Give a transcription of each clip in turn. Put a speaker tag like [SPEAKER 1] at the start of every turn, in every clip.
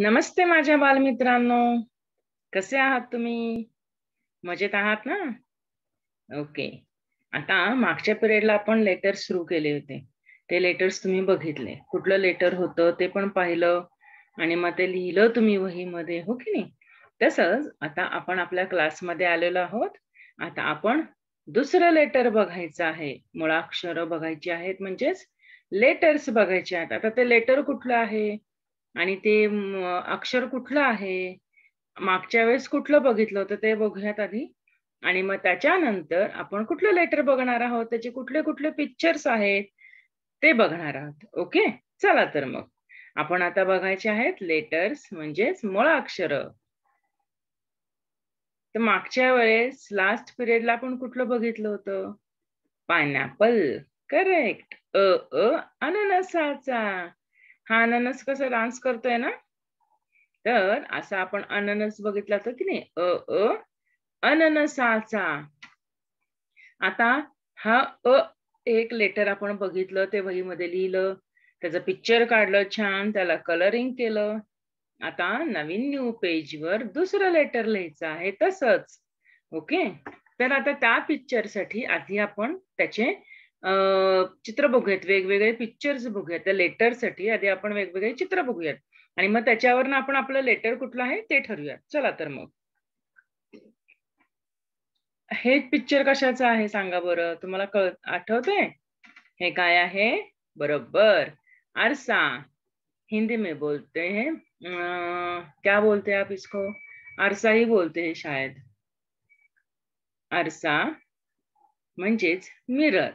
[SPEAKER 1] नमस्ते माझ्या बालमित्रांनो कसे आहात तुम्ही मजेत आहात ना ओके आता मागच्या पिरियडला आपण लेटर सुरू केले होते ते लेटर्स तुम्ही बघितले कुठलं लेटर होतं ते पण पाहिलं आणि मग ते लिहिलं तुम्ही वहीमध्ये हो की नाही तसंच आता आपण आपल्या क्लासमध्ये आलेलो आहोत आता आपण दुसरं लेटर बघायचं आहे मुळाक्षरं बघायची आहेत म्हणजेच लेटर्स बघायचे आहेत आता ते लेटर कुठलं आहे आणि ते अक्षर कुठलं आहे मागच्या वेळेस कुठलं बघितलं होतं ते बघूयात आधी आणि मग त्याच्यानंतर आपण कुठलं लेटर बघणार आहोत त्याचे कुठले कुठले पिक्चर्स आहेत ते बघणार आहोत ओके चला तर मग आपण आता बघायचे आहेत लेटर्स म्हणजेच मूळ अक्षर तर मागच्या वेळेस लास्ट पिरियडला आपण कुठलं बघितलं होतं पायनॅपल करेक्ट अ अननसाचा हा अननस कसा डान्स करतोय ना तर असा आपण अननस बघितला तर की नाही अ अ अननसाचा आता हा अ एक लेटर आपण बघितलं ते वहीमध्ये लिहिलं त्याचं पिक्चर काढलं छान त्याला कलरिंग केलं आता नवीन न्यू पेजवर दुसरं लेटर लिहायचं आहे तसंच ओके तर आता त्या पिक्चरसाठी आधी आपण त्याचे चित्र बघूयात वेगवेगळे पिक्चर्स बघूयात त्या साठी आधी आपण वेगवेगळे चित्र बघूयात आणि मग त्याच्यावर आपण आपलं लेटर कुठलं आहे ते ठरूयात चला तर मग हे पिक्चर कशाचं आहे सांगा बरं तुम्हाला कळ आठवते हे काय आहे बरोबर आरसा हिंदी मे बोलते हैं क्या बोलते आप इसको आरसा ही बोलते हैं शायद आरसा म्हणजेच मिरर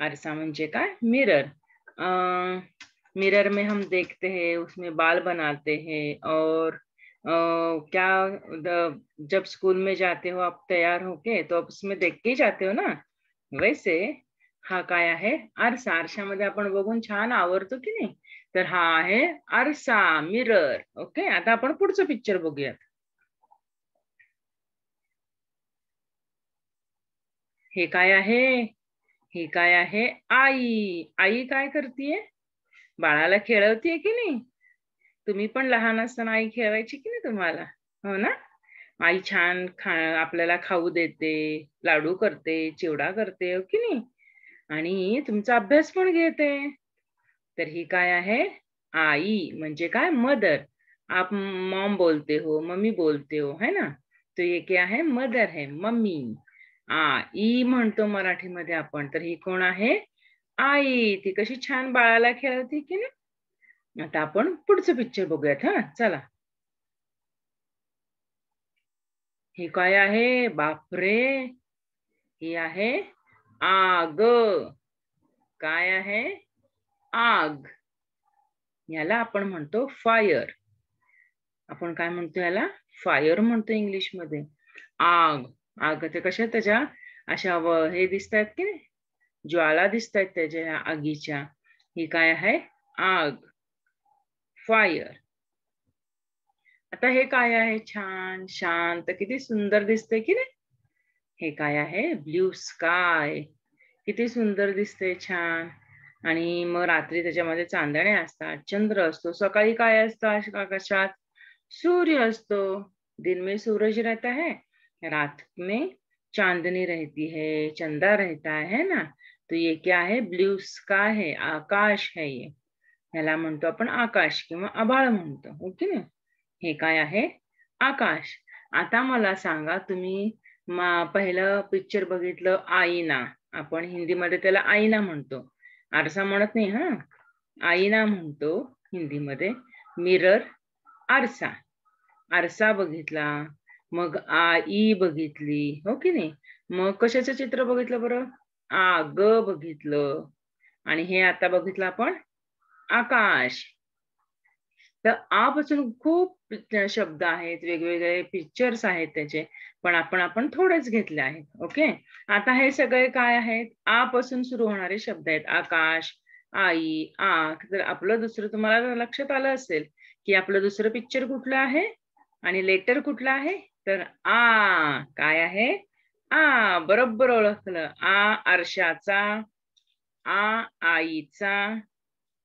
[SPEAKER 1] आरसा म्हणजे काय मिरर अ मिरर में हम देखते हैं उसमें बाल बनाते हैं और Uh, क्या जब स्कूल में जाते हो आप तैयार होके तो आप उसमें देख के जाते हो ना वैसे हा काय आहे आरसा आरशामध्ये आपण बघून छान आवडतो की नाही तर हा आहे आरसा मिरर ओके आता आपण पुढचं पिक्चर बघूयात हे काय आहे ही काय आहे आई आई काय करतीये बाळाला खेळवतीये की नाही तुम्ही पण लहान असताना आई खेळवायची की नाही तुम्हाला हो ना आई छान खा आपल्याला खाऊ देते लाडू करते चिवडा करते हो की नाही आणि तुमचा अभ्यास पण घेते तर ही काय आहे आई म्हणजे काय मदर आप मॉम बोलते हो मम्मी बोलते हो है ना तो ये क्या है मदर है मम्मी आ ई म्हणतो मराठीमध्ये आपण तर ही कोण आहे आई ती कशी छान बाळाला खेळवते की नाही आता आपण पुढचं पिक्चर बघूयात हा चला हे काय आहे बापरे ही आहे आग काय आहे आग याला आपण म्हणतो फायर आपण काय म्हणतो याला फायर म्हणतो इंग्लिशमध्ये आग आग ते कशा त्याच्या अशा हे दिसत आहेत की ज्वाला दिसत आहेत त्याच्या ह्या आगीच्या ही काय आहे आग फायर आता हे काय आहे छान शांत किती सुंदर दिसते की नाही हे काय आहे ब्ल्यू स्काय किती सुंदर दिसते छान आणि मग रात्री त्याच्यामध्ये चांदणे असतात चंद्र असतो सकाळी काय असतं आकाशात सूर्य असतो दिन में सूरज रहता है रात में चांदनी रहती है चंदा रहता है ना तो ये क्या है ब्लू स्का है आकाश है ये ह्याला म्हणतो आपण आकाश किंवा आबाळ म्हणतो ओके हो ना हे काय आहे आकाश आता मला सांगा तुम्ही पहिलं पिक्चर बघितलं आईना आपण हिंदीमध्ये त्याला आईना म्हणतो आरसा म्हणत नाही हा आईना म्हणतो हिंदीमध्ये मिरर आरसा आरसा बघितला मग आई बघितली हो की नाही मग कशाचं चित्र बघितलं बरं आग बघितलं आणि हे आता बघितलं आपण आकाश तर आपासून खूप शब्द आहेत वेगवेगळे पिक्चर्स आहेत त्याचे पण आपण आपण थोडेच घेतले आहेत ओके आता हे सगळे काय आहेत आपासून सुरू होणारे शब्द आहेत आकाश आई आख तर आपलं दुसरं तुम्हाला लक्षात आलं असेल की आपलं दुसरं पिक्चर कुठलं आहे आणि लेटर कुठलं आहे तर आ काय आहे आ बरोबर ओळखलं आ आरशाचा आ आईचा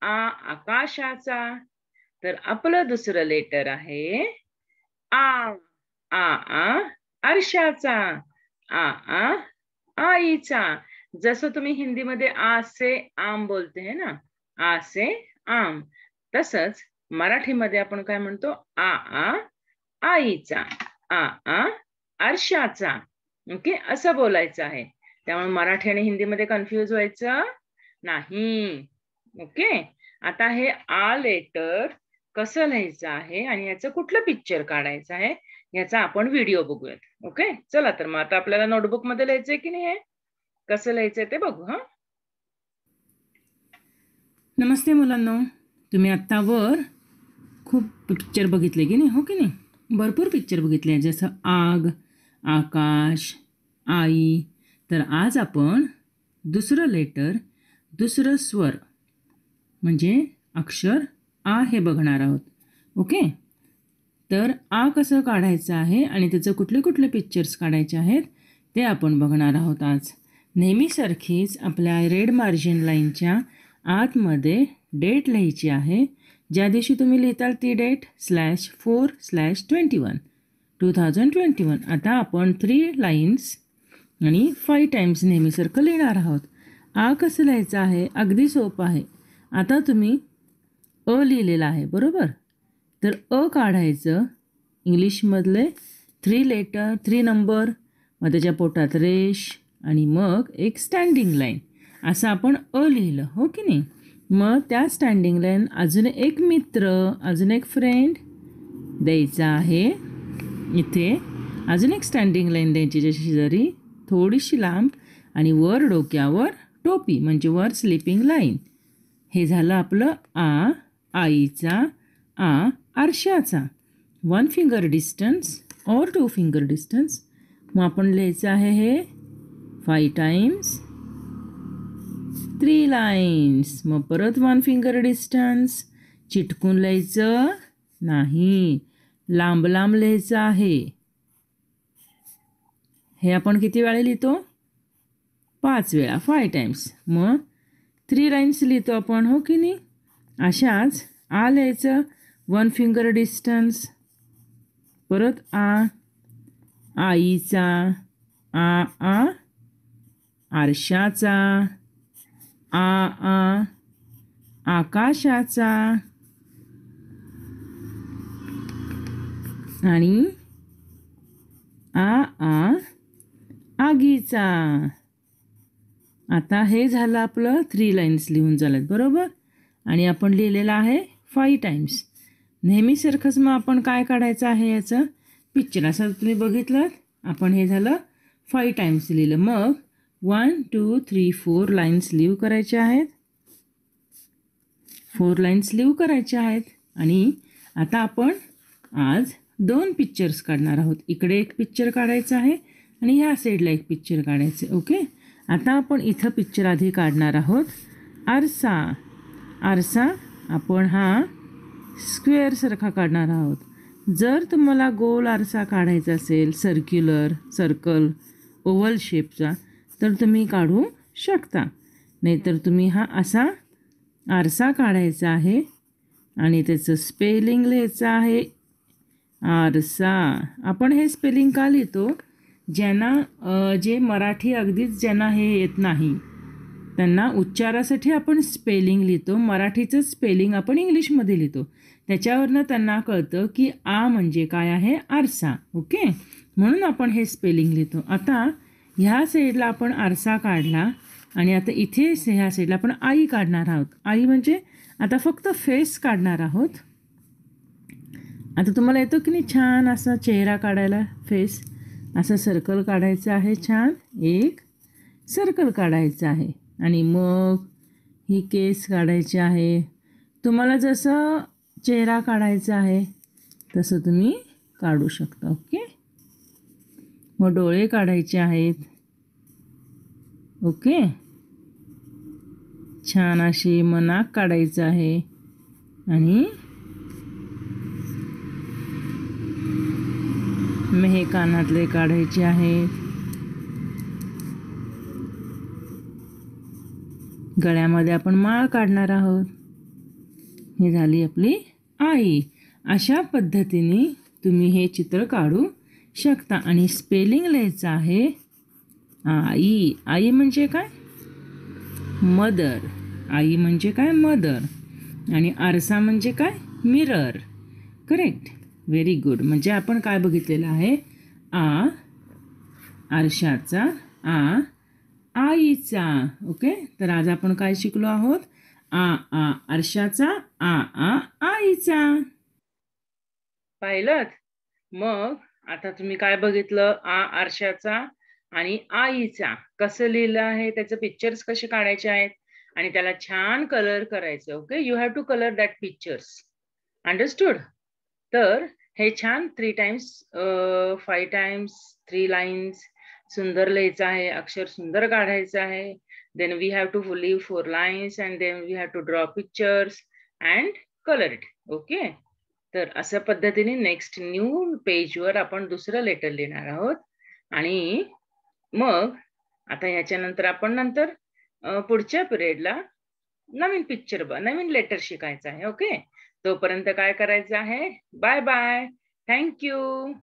[SPEAKER 1] आ आकाशाचा तर आपलं दुसरं लेटर आहे आ आ आ आरशाचा आ आ आईचा जसं तुम्ही हिंदीमध्ये आसे आम बोलते है ना आसे आम तसंच मराठीमध्ये आपण काय म्हणतो आ आ आईचा आ आ आरशाचा ओके असं बोलायचं आहे त्यामुळे मराठी आणि हिंदीमध्ये कन्फ्यूज व्हायचं नाही ओके आता हे आ लेटर कसं लिहायचं आहे आणि याचं कुठलं पिक्चर काढायचं आहे याचा आपण व्हिडिओ बघूयात ओके चला तर मग आता आपल्याला नोटबुक मध्ये लिहायचंय की नाही हे कसं लिहायचंय ते बघू हा नमस्ते मुलांना तुम्ही आत्तावर खूप पिक्चर बघितले की नाही हो की नाही भरपूर पिक्चर बघितले आहेत जसं आग आकाश आई तर आज आपण दुसरं लेटर दुसरं स्वर म्हणजे अक्षर आ हे बघणार आहोत ओके तर आ कसं काढायचं आहे आणि त्याचं कुठले कुठले पिक्चर्स काढायचे आहेत ते आपण बघणार आहोत आज नेहमीसारखीच आपल्या रेड मार्जिन लाईनच्या आतमध्ये डेट लिहायची आहे ज्या दिवशी तुम्ही लिहिताल ती date slash four slash twenty one two thousand twenty one आता आपण थ्री लाईन्स आणि फाय टाईम्स नेहमीसारखं लिहिणार आहोत आ कसं लिहायचं आहे अगदी सोपं आहे आता तुम्ही अ लिहिलेलं आहे बरोबर तर अ काढायचं इंग्लिशमधले थ्री लेटर थ्री नंबर मग त्याच्या पोटात रेश आणि मग एक स्टँडिंग लाईन असं आपण अ लिहिलं हो की नाही मग त्या स्टँडिंग लाईन अजून एक मित्र अजून एक फ्रेंड द्यायचा आहे इथे अजून एक स्टँडिंग लाईन द्यायची ज्या शेजारी थोडीशी लांब आणि वर डोक्यावर टोपी म्हणजे वर स्लिपिंग लाईन हे झालं आपलं आ आईचा आ आरशाचा वन फिंगर डिस्टन्स और टू फिंगर डिस्टन्स मग आपण लिहायचं आहे हे फाय टाईम्स थ्री लाईन्स मग परत वन फिंगर डिस्टन्स चिटकून लिहायचं नाही लांब लांब लिहायचं आहे हे आपण किती वेळा लिहितो पाच वेळा फाय टाईम्स मग थ्री लाइन्स लिहितो आपण हो की नाही अशाच आ लिहायचं वन फिंगर डिस्टन्स परत आ आईचा आ आ आरशाचा आ आ आकाशाचा आणि आ आ आगीचा आता हे झालं आपलं थ्री लाईन्स लिहून झालं बरोबर आणि आपण लिहिलेलं आहे फाईव्ह टाईम्स नेहमीसारखंच मग आपण काय काढायचं आहे याचं पिक्चर असं तुम्ही बघितलं आपण हे झालं फाईव्ह टाईम्स लिहिलं मग one two three four lines leave करायच्या आहेत फोर लाइन्स लीव करायच्या आहेत आणि आता आपण आज दोन पिक्चर्स काढणार आहोत इकडे एक पिक्चर काढायचं आहे आणि ह्या साईडला एक पिक्चर काढायचं ओके आता आपण इथं पिक्चर आधी काढणार आहोत आरसा आरसा आपण हा स्क्वेअरसारखा काढणार आहोत जर तुम्हाला गोल आरसा काढायचा असेल सर्क्युलर सर्कल ओव्हल शेपचा तर तुम्ही काढू शकता नाहीतर तुम्ही हा असा आरसा काढायचा आहे आणि त्याचं स्पेलिंग लिहायचं आहे आरसा आपण हे स्पेलिंग का लिहितो ज्यांना जे मराठी अगदीच ज्यांना हे येत नाही त्यांना उच्चारासाठी आपण स्पेलिंग लिहितो मराठीचं स्पेलिंग आपण इंग्लिशमध्ये लिहितो त्याच्यावरनं त्यांना कळतं की आ म्हणजे काय आहे आरसा ओके म्हणून आपण हे स्पेलिंग लिहितो आता ह्या साईडला आपण आरसा काढला आणि आता इथे ह्या साईडला आपण आई काढणार आहोत आई म्हणजे आता फक्त फेस काढणार आहोत आता तुम्हाला येतो की नाही छान असा चेहरा काढायला फेस असं सर्कल काढायचं आहे छान एक सर्कल काढायचं आहे आणि मग ही केस काढायची आहे तुम्हाला जसं चेहरा काढायचा आहे तसं तुम्ही काढू शकता ओके मग डोळे काढायचे आहेत ओके छान अशी मनाक काढायचं आहे आणि मेहे कानातले काढायचे आहेत गळ्यामध्ये आपण माळ काढणार आहोत ही झाली आपली आई अशा पद्धतीने तुम्ही हे चित्र काढू शकता आणि स्पेलिंग लिहायचं आहे आई आई म्हणजे काय मदर आई म्हणजे काय मदर आणि आरसा म्हणजे काय मिरर करेक्ट व्हेरी गुड म्हणजे आपण काय बघितलेलं आहे आ आरशाचा आ आईचा ओके तर आज आपण काय शिकलो आहोत आ आ आरशाचा आ आ आईचा पाहिलं मग आता तुम्ही काय बघितलं आ आरशाचा आणि आईचा कसं लिहिलं आहे त्याचे पिक्चर्स कसे काढायचे आहेत आणि त्याला छान कलर करायचं okay you have to colour that pictures understood तर हे छान three times five times three lines सुंदर लिहायचं आहे अक्षर सुंदर काढायचं आहे then we have to leave four lines and then we have to draw pictures and colour it okay तर अशा पद्धतीने नेक्स्ट न्यू पेजवर आपण दुसरं लेटर लिहिणार आहोत आणि मग आता ह्याच्यानंतर आपण नंतर पुढच्या पिरियडला नवीन पिक्चर नवीन लेटर शिकायचं आहे ओके तोपर्यंत काय करायचं आहे बाय बाय थँक्यू